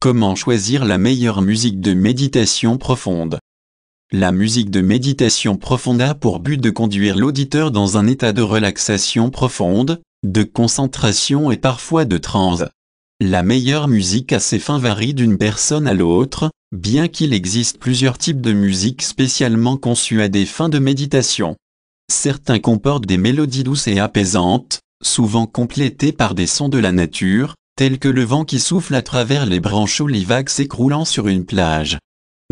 Comment choisir la meilleure musique de méditation profonde La musique de méditation profonde a pour but de conduire l'auditeur dans un état de relaxation profonde, de concentration et parfois de transe. La meilleure musique à ses fins varie d'une personne à l'autre, bien qu'il existe plusieurs types de musique spécialement conçues à des fins de méditation. Certains comportent des mélodies douces et apaisantes, souvent complétées par des sons de la nature, tels que le vent qui souffle à travers les branches ou les vagues s'écroulant sur une plage.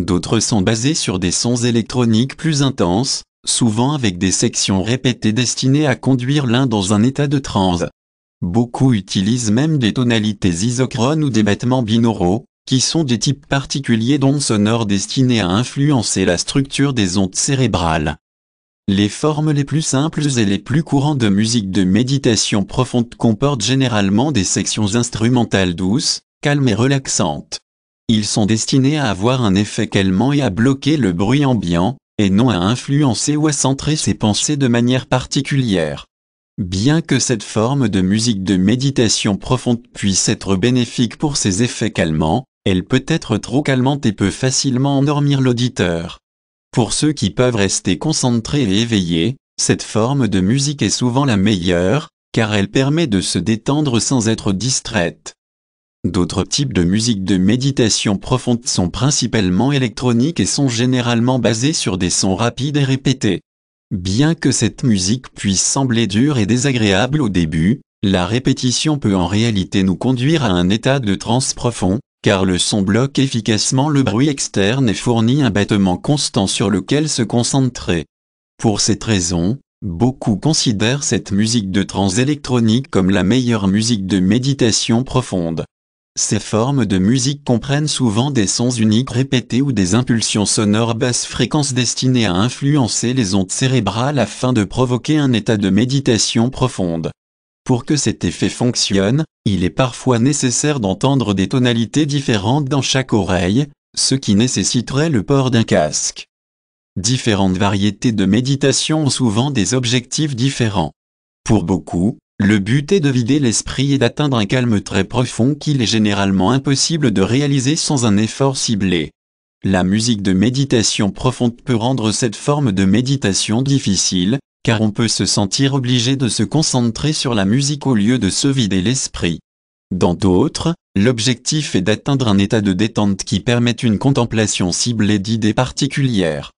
D'autres sont basés sur des sons électroniques plus intenses, souvent avec des sections répétées destinées à conduire l'un dans un état de transe. Beaucoup utilisent même des tonalités isochrones ou des battements binauraux, qui sont des types particuliers d'ondes sonores destinées à influencer la structure des ondes cérébrales. Les formes les plus simples et les plus courantes de musique de méditation profonde comportent généralement des sections instrumentales douces, calmes et relaxantes. Ils sont destinés à avoir un effet calmant et à bloquer le bruit ambiant, et non à influencer ou à centrer ses pensées de manière particulière. Bien que cette forme de musique de méditation profonde puisse être bénéfique pour ses effets calmants, elle peut être trop calmante et peut facilement endormir l'auditeur. Pour ceux qui peuvent rester concentrés et éveillés, cette forme de musique est souvent la meilleure, car elle permet de se détendre sans être distraite. D'autres types de musique de méditation profonde sont principalement électroniques et sont généralement basées sur des sons rapides et répétés. Bien que cette musique puisse sembler dure et désagréable au début, la répétition peut en réalité nous conduire à un état de transe profond, car le son bloque efficacement le bruit externe et fournit un battement constant sur lequel se concentrer. Pour cette raison, beaucoup considèrent cette musique de trans électronique comme la meilleure musique de méditation profonde. Ces formes de musique comprennent souvent des sons uniques répétés ou des impulsions sonores basse fréquence destinées à influencer les ondes cérébrales afin de provoquer un état de méditation profonde. Pour que cet effet fonctionne, il est parfois nécessaire d'entendre des tonalités différentes dans chaque oreille, ce qui nécessiterait le port d'un casque. Différentes variétés de méditation ont souvent des objectifs différents. Pour beaucoup, le but est de vider l'esprit et d'atteindre un calme très profond qu'il est généralement impossible de réaliser sans un effort ciblé. La musique de méditation profonde peut rendre cette forme de méditation difficile, car on peut se sentir obligé de se concentrer sur la musique au lieu de se vider l'esprit. Dans d'autres, l'objectif est d'atteindre un état de détente qui permette une contemplation ciblée d'idées particulières.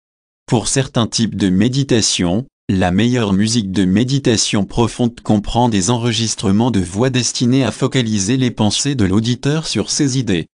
Pour certains types de méditation, la meilleure musique de méditation profonde comprend des enregistrements de voix destinés à focaliser les pensées de l'auditeur sur ses idées.